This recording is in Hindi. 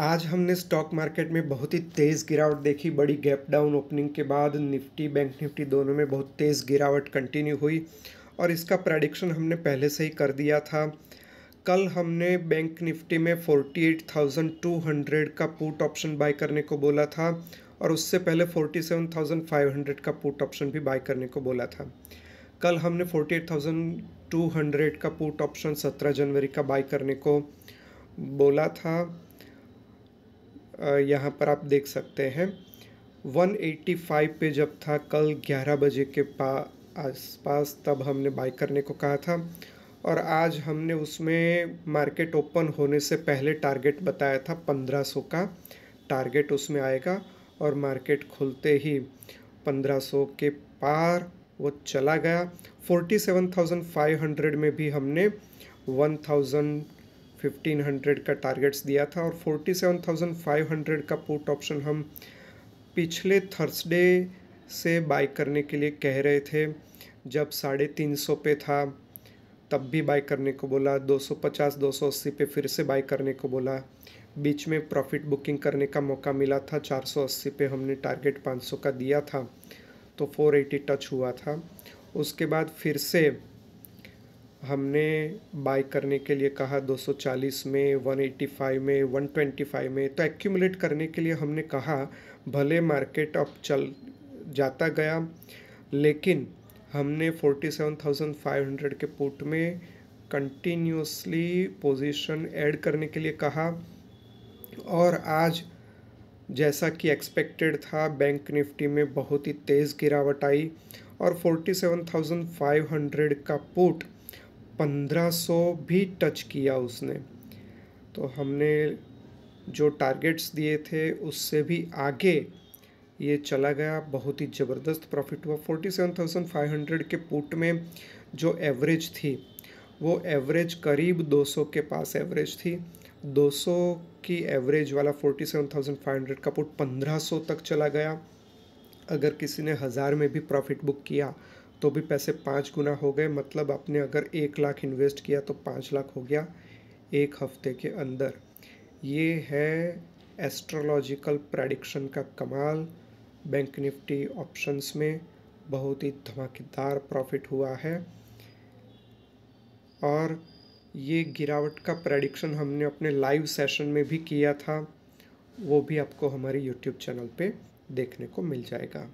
आज हमने स्टॉक मार्केट में बहुत ही तेज़ गिरावट देखी बड़ी गैप डाउन ओपनिंग के बाद निफ्टी बैंक निफ्टी दोनों में बहुत तेज़ गिरावट कंटिन्यू हुई और इसका प्रडिक्शन हमने पहले से ही कर दिया था कल हमने बैंक निफ्टी में 48,200 का पुट ऑप्शन बाय करने को बोला था और उससे पहले 47,500 का पुट ऑप्शन भी बाय करने को बोला था कल हमने 48,200 का पुट ऑप्शन 17 जनवरी का बाय करने को बोला था यहाँ पर आप देख सकते हैं 185 पे जब था कल 11 बजे के पा आसपास तब हमने बाई करने को कहा था और आज हमने उसमें मार्केट ओपन होने से पहले टारगेट बताया था 1500 का टारगेट उसमें आएगा और मार्केट खुलते ही 1500 के पार वो चला गया 47,500 में भी हमने 1500 का टारगेट्स दिया था और 47,500 का पुट ऑप्शन हम पिछले थर्सडे से बाय करने के लिए कह रहे थे जब साढ़े तीन सौ पे था तब भी बाय करने को बोला 250 280 पे फिर से बाई करने को बोला बीच में प्रॉफिट बुकिंग करने का मौका मिला था 480 पे हमने टारगेट 500 का दिया था तो 480 टच हुआ था उसके बाद फिर से हमने बाय करने के लिए कहा 240 में 185 में 125 में तो एक्यूमुलेट करने के लिए हमने कहा भले मार्केट अब चल जाता गया लेकिन हमने 47,500 के पुट में कंटिन्यूसली पोजीशन ऐड करने के लिए कहा और आज जैसा कि एक्सपेक्टेड था बैंक निफ्टी में बहुत ही तेज़ गिरावट आई और 47,500 का पुट 1500 भी टच किया उसने तो हमने जो टारगेट्स दिए थे उससे भी आगे ये चला गया बहुत ही ज़बरदस्त प्रॉफिट हुआ 47,500 के पुट में जो एवरेज थी वो एवरेज करीब 200 के पास एवरेज थी 200 की एवरेज वाला 47,500 का पुट 1500 तक चला गया अगर किसी ने हज़ार में भी प्रॉफिट बुक किया तो भी पैसे पाँच गुना हो गए मतलब आपने अगर एक लाख इन्वेस्ट किया तो पाँच लाख हो गया एक हफ्ते के अंदर ये है एस्ट्रोलॉजिकल प्रडिक्शन का कमाल बैंक निफ्टी ऑप्शंस में बहुत ही धमाकेदार प्रॉफिट हुआ है और ये गिरावट का प्रडिक्शन हमने अपने लाइव सेशन में भी किया था वो भी आपको हमारे यूट्यूब चैनल पे देखने को मिल जाएगा